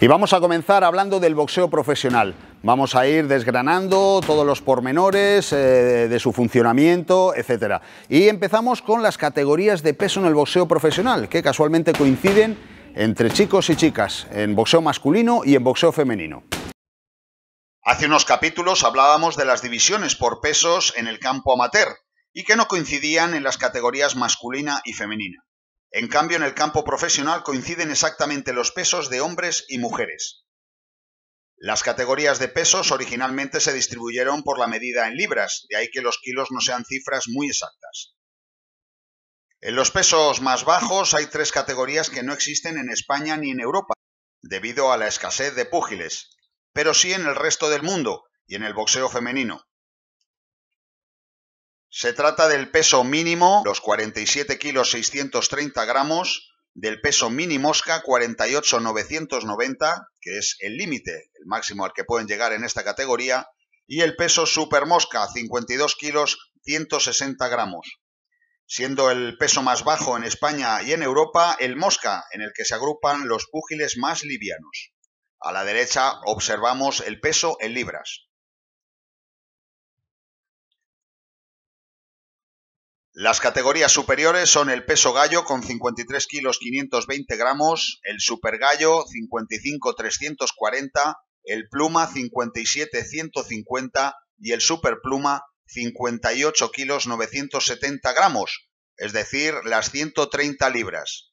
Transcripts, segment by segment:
Y vamos a comenzar hablando del boxeo profesional. Vamos a ir desgranando todos los pormenores eh, de su funcionamiento, etcétera. Y empezamos con las categorías de peso en el boxeo profesional, que casualmente coinciden entre chicos y chicas, en boxeo masculino y en boxeo femenino. Hace unos capítulos hablábamos de las divisiones por pesos en el campo amateur y que no coincidían en las categorías masculina y femenina. En cambio, en el campo profesional coinciden exactamente los pesos de hombres y mujeres. Las categorías de pesos originalmente se distribuyeron por la medida en libras, de ahí que los kilos no sean cifras muy exactas. En los pesos más bajos hay tres categorías que no existen en España ni en Europa, debido a la escasez de púgiles, pero sí en el resto del mundo y en el boxeo femenino. Se trata del peso mínimo, los 47 kilos 630 gramos, del peso mini mosca 990, que es el límite, el máximo al que pueden llegar en esta categoría, y el peso super mosca 52 kilos 160 gramos. Siendo el peso más bajo en España y en Europa el mosca, en el que se agrupan los púgiles más livianos. A la derecha observamos el peso en libras. Las categorías superiores son el peso gallo con 53 kilos 520 gramos, el super gallo 55 340, el pluma 57 150 y el super pluma 58 kilos 970 gramos, es decir, las 130 libras.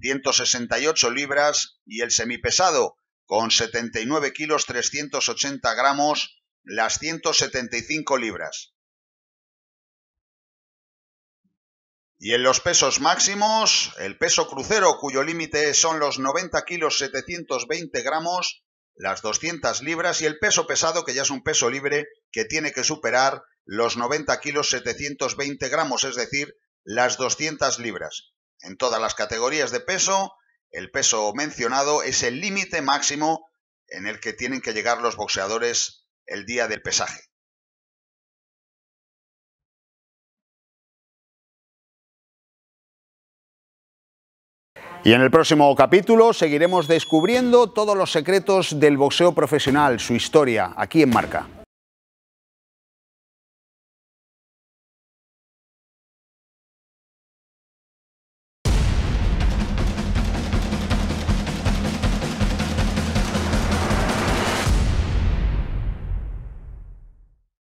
168 libras y el semipesado con 79 kilos 380 gramos las 175 libras. Y en los pesos máximos, el peso crucero cuyo límite son los 90 kilos 720 gramos las 200 libras y el peso pesado que ya es un peso libre que tiene que superar los 90 kilos 720 gramos, es decir, las 200 libras. En todas las categorías de peso, el peso mencionado es el límite máximo en el que tienen que llegar los boxeadores el día del pesaje. Y en el próximo capítulo seguiremos descubriendo todos los secretos del boxeo profesional, su historia, aquí en Marca.